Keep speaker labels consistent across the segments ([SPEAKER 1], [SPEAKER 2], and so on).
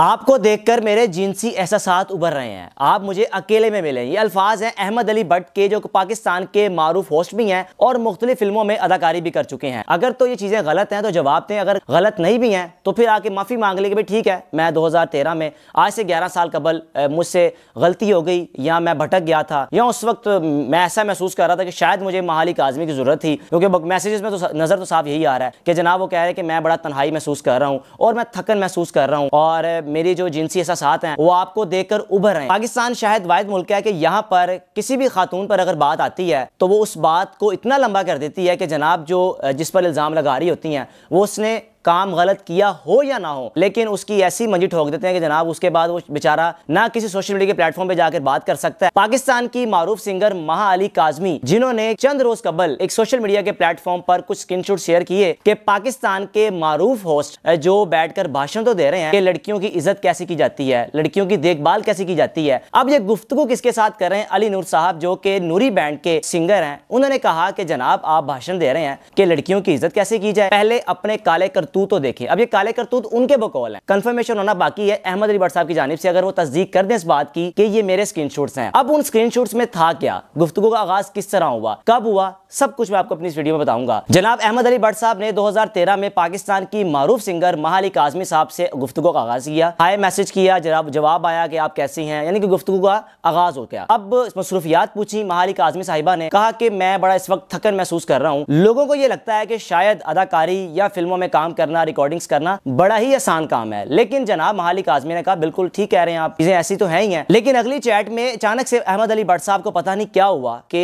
[SPEAKER 1] आपको देखकर मेरे जिनसी एहसास उभर रहे हैं आप मुझे अकेले में मिले ये अल्फाज हैं अहमद अली भट्ट के जो पाकिस्तान के मारूफ होस्ट भी हैं और मुख्तलि फिल्मों में अदाकारी भी कर चुके हैं अगर तो ये चीज़ें गलत हैं तो जवाब दें अगर गलत नहीं भी हैं तो फिर आके माफ़ी मांग लें कि भाई ठीक है मैं दो हज़ार तेरह में आज से ग्यारह साल कबल मुझसे गलती हो गई या मैं भटक गया था या उस वक्त मैं ऐसा महसूस कर रहा था कि शायद मुझे महाली काजमी की ज़रूरत थी क्योंकि मैसेजेस में तो नज़र तो साफ यही आ रहा है कि जनाब वो कह रहे हैं कि मैं बड़ा तनहाई महसूस कर रहा हूँ और मैं थकन महसूस कर रहा हूँ और मेरी जो जिनसी एहसास हैं वो आपको देखकर उभर रहे हैं पाकिस्तान शायद वाद मुल्क है कि यहाँ पर किसी भी खातून पर अगर बात आती है तो वो उस बात को इतना लंबा कर देती है कि जनाब जो जिस पर इल्ज़ाम लगा रही होती हैं वो उसने काम गलत किया हो या ना हो लेकिन उसकी ऐसी मंजी ठोक देते हैं कि जनाब उसके बाद वो बेचारा ना किसी सोशल मीडिया के प्लेटफॉर्म पे जाकर बात कर सकता है पाकिस्तान की मारूफ सिंगर महा अली काजमी जिन्होंने चंद रोज कबल एक सोशल मीडिया के प्लेटफॉर्म पर कुछ स्क्रीनशॉट शेयर किए कि पाकिस्तान के मारूफ होस्ट जो कर भाषण तो दे रहे हैं कि लड़कियों की इज्जत कैसे की जाती है लड़कियों की देखभाल कैसे की जाती है अब ये गुफ्तगु किसके साथ कर रहे हैं अली नूर साहब जो के नूरी बैंड के सिंगर हैं उन्होंने कहा कि जनाब आप भाषण दे रहे हैं कि लड़कियों की इज्जत कैसे की जाए पहले अपने काले कर करतूतों तो देखें अब ये काले करतूत उनके बकौल है कंफर्मेशन होना बाकी है अहमद अली साहब की जानब से अगर वो तस्दीक कर दें इस बात की कि ये मेरे स्क्रीन हैं अब उन स्क्रीन में था क्या गुफ्तु का आगाज किस तरह हुआ कब हुआ सब कुछ मैं आपको अपनी इस वीडियो में बताऊंगा जनाब अहमद अली भट्ट साहब ने 2013 में पाकिस्तान की मारूफ सिंगर महाली काजमी साहब से गुफ्तु का आगाज किया हाय मैसेज किया जनाब जवाब आया कि आप कैसी हैं यानी कि गुफ्तु का आगाज हो गया अब मसरूफियात पूछी महाली काजमी साहिबा ने कहा कि मैं बड़ा इस वक्त थकन महसूस कर रहा हूँ लोगों को यह लगता है कि शायद अदाकारी या फिल्मों में काम करना रिकॉर्डिंग्स करना बड़ा ही आसान काम है लेकिन जनाब महालिक आजमी ने कहा बिल्कुल ठीक कह रहे हैं आप चीजें ऐसी तो है ही है लेकिन अगली चैट में अचानक से अहमद अली भट्ट साहब को पता नहीं क्या हुआ कि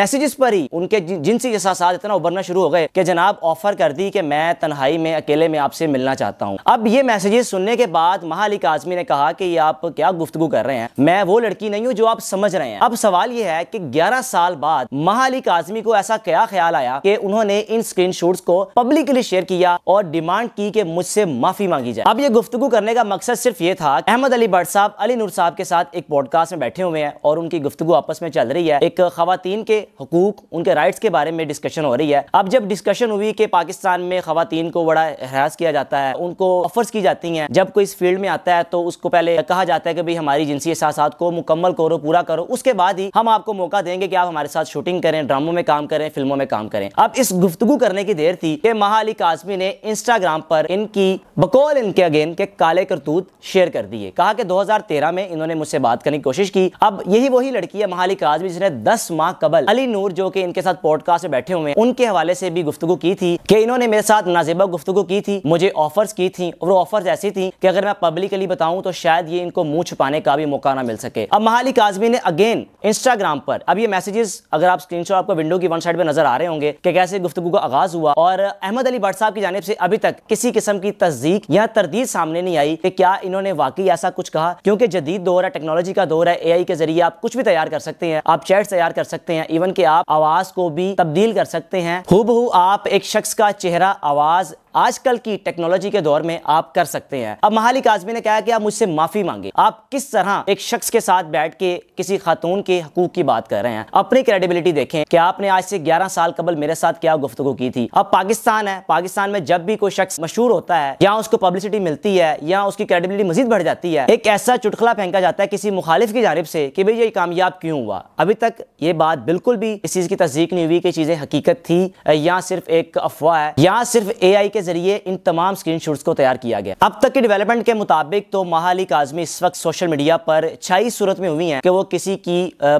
[SPEAKER 1] मैसेजेस पर ही उनके जिनसी के साथ इतना उभरना शुरू हो गए कि जनाब ऑफर कर दी कि मैं तन्हाई में अकेले में आपसे मिलना चाहता हूँ अब ये मैसेजेस सुनने के बाद महालिक आजमी ने कहा कि आप क्या गुफ्तगु कर रहे हैं मैं वो लड़की नहीं हूँ जो आप समझ रहे हैं अब सवाल ये है कि ग्यारह साल बाद महालिक आजमी को ऐसा क्या ख्याल आया कि उन्होंने इन स्क्रीन को पब्लिकली शेयर किया और डिमांड की कि मुझसे माफी मांगी जाए अब ये गुफ्तु करने का मकसद सिर्फ ये था अहमद अली भट्ट साहब अली नूर साहब के साथ एक पॉडकास्ट में बैठे हुए हैं और उनकी गुफ्तु आपस में चल रही है एक खातन के हकूक उनके राइट्स के बारे में डिस्कशन हो रही है अब जब डिस्कशन हुई कि पाकिस्तान में खातन को बड़ा हरास किया जाता है उनको ऑफर्स की जाती हैं जब कोई इस फील्ड में आता है तो उसको पहले कहा जाता है कि भाई हमारी जिनसी एहसास को मुकम्मल करो पूरा करो उसके बाद ही हम आपको मौका देंगे कि आप हमारे साथ शूटिंग करें ड्रामों में काम करें फिल्मों में काम करें अब इस गुफ्तु करने की देर थी कि महा अली काजमी ने इंस्टा इंस्टाग्राम पर इनकी बकौल इनके अगेन के काले करतूत शेयर कर दिए कहा कि 2013 में इन्होंने मुझसे बात करने की कोशिश की अब यही वही लड़की है महालिक आजमी जिसने 10 माह कबल अली नूर जो कि इनके साथ पॉडकास्ट में बैठे हुए हैं उनके हवाले से भी गुफ्तु की थी कि इन्होंने मेरे साथ नाजेबा गुफ्तु की थी मुझे ऑफर्स की थी और ऑफर्स ऐसी थी कि अगर मैं पब्लिकली बताऊं तो शायद ये इनको मुंह छुपाने का भी मौका ना मिल सके अब महालिक आजमी ने अगेन इंस्टाग्राम पर अब ये मैसेजेस अगर आप स्क्रीनशॉट आपको विंडो की वन साइड पे नजर आ रहे होंगे कि कैसे गुफ्तु का आगाज हुआ और अहमद अली भट्ट साहब की जानब से अभी अभी तक किसी किस्म की तस्दीक या तरदीद सामने नहीं आई कि क्या इन्होंने वाकई ऐसा कुछ कहा क्योंकि जदीद दौर है टेक्नोलॉजी का दौर है ए के जरिए आप कुछ भी तैयार कर सकते हैं आप चैट तैयार कर सकते हैं इवन के आप आवाज को भी तब्दील कर सकते हैं हु आप एक शख्स का चेहरा आवाज आजकल की टेक्नोलॉजी के दौर में आप कर सकते हैं अब महाली काजमी ने कहा कि आप मुझसे माफी मांगे आप किस तरह एक शख्स के साथ बैठ के किसी खातून के हकूक की बात कर रहे हैं अपनी क्रेडिबिलिटी देखें कि आपने आज से 11 साल कबल मेरे साथ क्या गुफ्तु की थी अब पाकिस्तान है पाकिस्तान में जब भी कोई शख्स मशहूर होता है या उसको पब्लिसिटी मिलती है या उसकी क्रेडिबिलिटी मजीद बढ़ जाती है एक ऐसा चुटखला फेंका जाता है किसी मुखालिफ की जानब से कि भाई ये कामयाब क्यों हुआ अभी तक ये बात बिल्कुल भी इस चीज की तस्दीक नहीं हुई कि चीजें हकीकत थी या सिर्फ एक अफवाह है या सिर्फ ए के जरिए इन तमाम स्क्रीन को तैयार किया गया अब तक की डेवलपमेंट के मुताबिक तो महाली काजमी इस वक्त सोशल मीडिया पर छाई सूरत में हुई है कि वो किसी की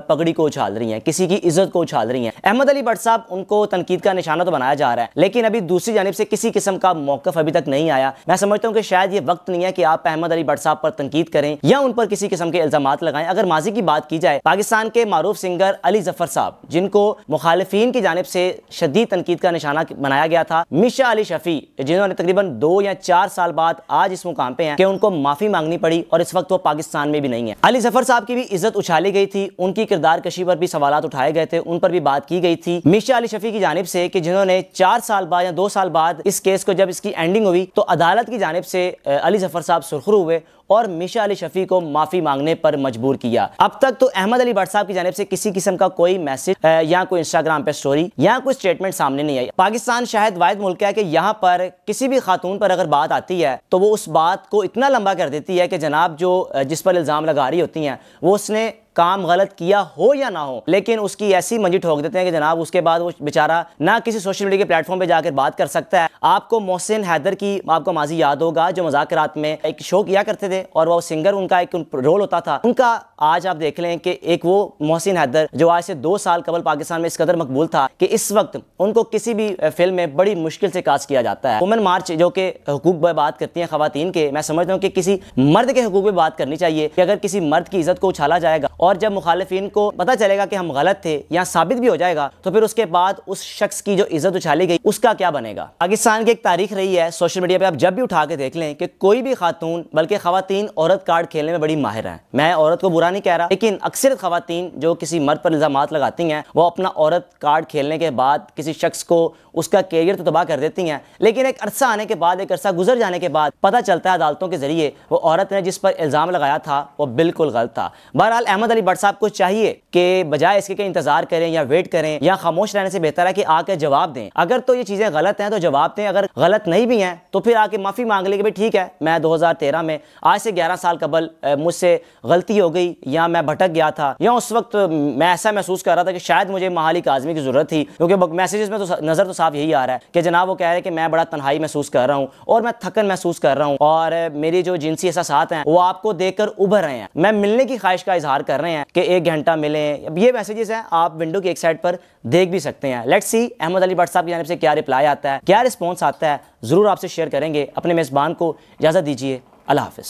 [SPEAKER 1] पगड़ी को उछाल रही है किसी की इज्जत को उछाल रही है अहमद अली भट्ट साहब उनको तनकीद का निशाना तो बनाया जा रहा है लेकिन अभी दूसरी जानब से किसी किस्म का मौकफ अभी तक नहीं आया मैं समझता हूँ कि शायद ये वक्त नहीं है कि आप अहमद अली भट्ट साहब पर तनकीद करें या उन पर किसी किस्म के इल्जाम लगाएं अगर माजी की बात की जाए पाकिस्तान के मारूफ सिंगर अली जफर साहब जिनको मुखालफी की जानब से शदीद तनकीद का निशाना बनाया गया था मिशा अली शफी जिन्होंने तकरीबन दो या चार साल बाद आज इस मुकाम पे हैं कि उनको माफी मांगनी पड़ी और इस वक्त वो पाकिस्तान में भी नहीं है अली जफर साहब की भी इज्जत उछाली गई थी उनकी किरदार कशी पर भी सवाल उठाए गए थे उन पर भी बात की गई थी मिशा अली शफी की जानब से कि जिन्होंने चार साल बाद या दो साल बाद इस केस को जब इसकी एंडिंग हुई तो अदालत की जानब से अली जफर साहब सुरखरू हुए और मिशा अली शफी को माफ़ी मांगने पर मजबूर किया अब तक तो अहमद अली भट्ट साहब की जानब से किसी किस्म का कोई मैसेज या कोई इंस्टाग्राम पर स्टोरी या कोई स्टेटमेंट सामने नहीं आई पाकिस्तान शायद वायद मुल्क है कि यहाँ पर किसी भी खातून पर अगर बात आती है तो वो उस बात को इतना लंबा कर देती है कि जनाब जो जिस पर इल्ज़ाम लगा रही होती है वो उसने काम गलत किया हो या ना हो लेकिन उसकी ऐसी मंजी ठोक देते हैं कि जनाब उसके बाद वो बेचारा ना किसी सोशल मीडिया के प्लेटफॉर्म पर जाकर बात कर सकता है आपको मोहसिन हैदर की आपको माजी याद होगा जो मजाक में एक शो किया करते थे और वो सिंगर उनका एक रोल होता था उनका आज आप देख लें कि एक वो मोहसिन हैदर जो आज से दो साल कबल पाकिस्तान में इस कदर मकबूल था कि इस वक्त उनको किसी भी फिल्म में बड़ी मुश्किल से कास्ट किया जाता है वुमेन मार्च जो कि हकूक पर बात करती हैं खातन के मैं समझता हूँ कि किसी मर्द के हकूक पर बात करनी चाहिए कि अगर किसी मर्द की इज्जत को उछाला जाएगा और जब मुखालफी को पता चलेगा कि हम गलत थे या साबित भी हो जाएगा तो फिर उसके बाद उस शख्स की जो इज्जत उछाली गई उसका क्या बनेगा पाकिस्तान की एक तारीख रही है सोशल मीडिया पर आप जब भी उठा के देख लें कि कोई भी खातून बल्कि खातन औरत कार्ड खेलने में बड़ी माहिर है मैं औरत को बुरा नहीं कह रहा लेकिन अक्सर खातन जो किसी मर्द पर इल्जाम लगाती हैं वो अपना औरत कार्ड खेलने के बाद किसी शख्स को उसका कैरियर तो तबाह कर देती हैं लेकिन एक अरसा आने के बाद एक अरसा गुजर जाने के बाद पता चलता है अदालतों के जरिए वो औरत ने जिस पर इल्ज़ाम लगाया था वो बिल्कुल गलत था बहरहाल अहमद अली भट्ट साहब को चाहिए कि बजाय इसके के इंतज़ार करें या वेट करें या खामोश रहने से बेहतर है कि आकर जवाब दें अगर तो ये चीज़ें गलत हैं तो जवाब दें अगर गलत नहीं भी हैं तो फिर आके माफ़ी मांग लें कि भाई ठीक है मैं दो में आज से ग्यारह साल कबल मुझसे गलती हो गई या मैं भटक गया था या उस वक्त मैं ऐसा महसूस कर रहा था कि शायद मुझे महाली काजमी की ज़रूरत थी क्योंकि मैसेजेस में तो नज़र तो साथ जनाब यही आ रहा है कि जनाब वो कह रहे हैं कि मैं बड़ा तनहाई महसूस कर रहा हूँ और मैं थकन महसूस कर रहा हूँ और मेरी जो जिनसी साथ हैं वो आपको देखकर उभर रहे हैं मैं मिलने की ख्वाहिश का इजहार कर रहे हैं कि एक घंटा मिले अब ये मैसेजेस हैं आप विंडो की एक साइड पर देख भी सकते हैं लेट्स सी अहमद अली भट्ट साहब की जानब से क्या रिप्लाई आता है क्या रिस्पॉन्स आता है ज़रूर आपसे शेयर करेंगे अपने मेज़बान को इजाज़त दीजिए अल्लाह हाफिज़